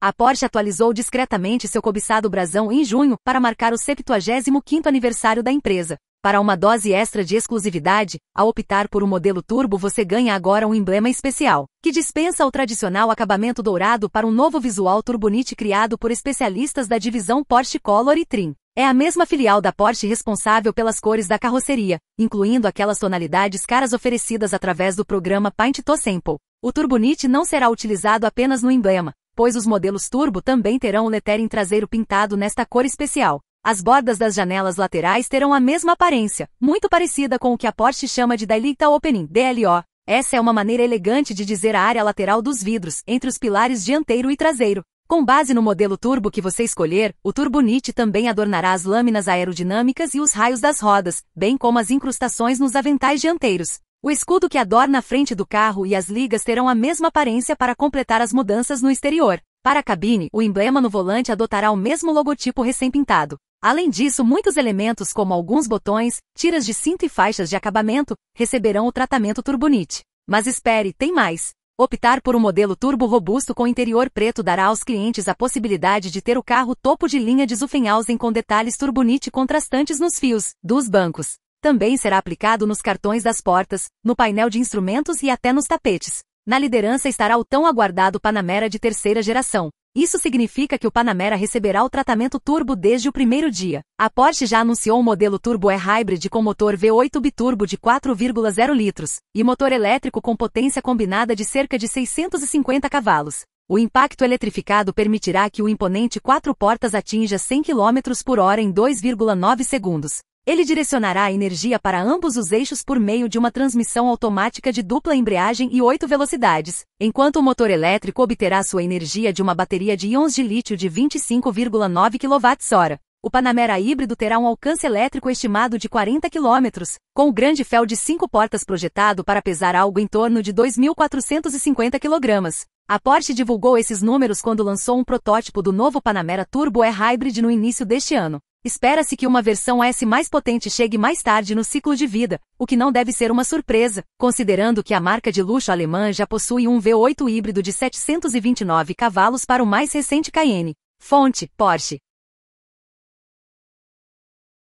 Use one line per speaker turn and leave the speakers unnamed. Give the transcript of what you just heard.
A Porsche atualizou discretamente seu cobiçado brasão em junho para marcar o 75º aniversário da empresa. Para uma dose extra de exclusividade, ao optar por um modelo turbo você ganha agora um emblema especial, que dispensa o tradicional acabamento dourado para um novo visual turbonite criado por especialistas da divisão Porsche Color e Trim. É a mesma filial da Porsche responsável pelas cores da carroceria, incluindo aquelas tonalidades caras oferecidas através do programa Paint to Sample. O turbonite não será utilizado apenas no emblema, pois os modelos turbo também terão o lettering traseiro pintado nesta cor especial. As bordas das janelas laterais terão a mesma aparência, muito parecida com o que a Porsche chama de Daylight Opening, DLO. Essa é uma maneira elegante de dizer a área lateral dos vidros, entre os pilares dianteiro e traseiro. Com base no modelo turbo que você escolher, o Nit também adornará as lâminas aerodinâmicas e os raios das rodas, bem como as incrustações nos aventais dianteiros. O escudo que adorna a frente do carro e as ligas terão a mesma aparência para completar as mudanças no exterior. Para a cabine, o emblema no volante adotará o mesmo logotipo recém-pintado. Além disso, muitos elementos como alguns botões, tiras de cinto e faixas de acabamento, receberão o tratamento Turbonite. Mas espere, tem mais. Optar por um modelo turbo robusto com interior preto dará aos clientes a possibilidade de ter o carro topo de linha de Zuffenhausen com detalhes turbonite contrastantes nos fios dos bancos. Também será aplicado nos cartões das portas, no painel de instrumentos e até nos tapetes. Na liderança estará o tão aguardado Panamera de terceira geração. Isso significa que o Panamera receberá o tratamento turbo desde o primeiro dia. A Porsche já anunciou um modelo turbo e-hybrid com motor V8 biturbo de 4,0 litros e motor elétrico com potência combinada de cerca de 650 cavalos. O impacto eletrificado permitirá que o imponente quatro portas atinja 100 km por hora em 2,9 segundos. Ele direcionará a energia para ambos os eixos por meio de uma transmissão automática de dupla embreagem e oito velocidades, enquanto o motor elétrico obterá sua energia de uma bateria de íons de lítio de 25,9 kWh. O Panamera híbrido terá um alcance elétrico estimado de 40 km, com o grande fel de cinco portas projetado para pesar algo em torno de 2.450 kg. A Porsche divulgou esses números quando lançou um protótipo do novo Panamera Turbo E Hybrid no início deste ano. Espera-se que uma versão S mais potente chegue mais tarde no ciclo de vida, o que não deve ser uma surpresa, considerando que a marca de luxo alemã já possui um V8 híbrido de 729 cavalos para o mais recente Cayenne. Fonte: Porsche.